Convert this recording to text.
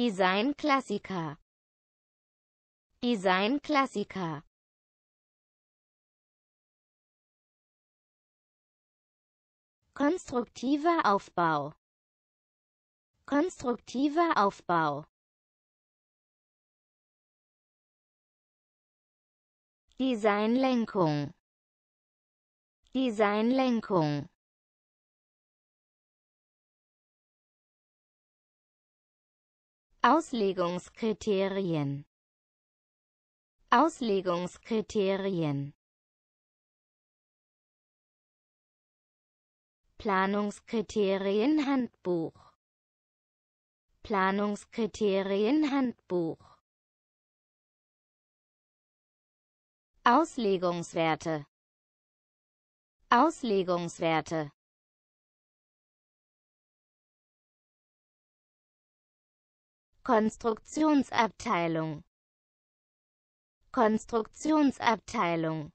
Design-Klassiker Design-Klassiker Konstruktiver Aufbau Konstruktiver Aufbau Designlenkung Designlenkung Auslegungskriterien Auslegungskriterien Planungskriterien Handbuch Planungskriterien Handbuch Auslegungswerte Auslegungswerte Konstruktionsabteilung Konstruktionsabteilung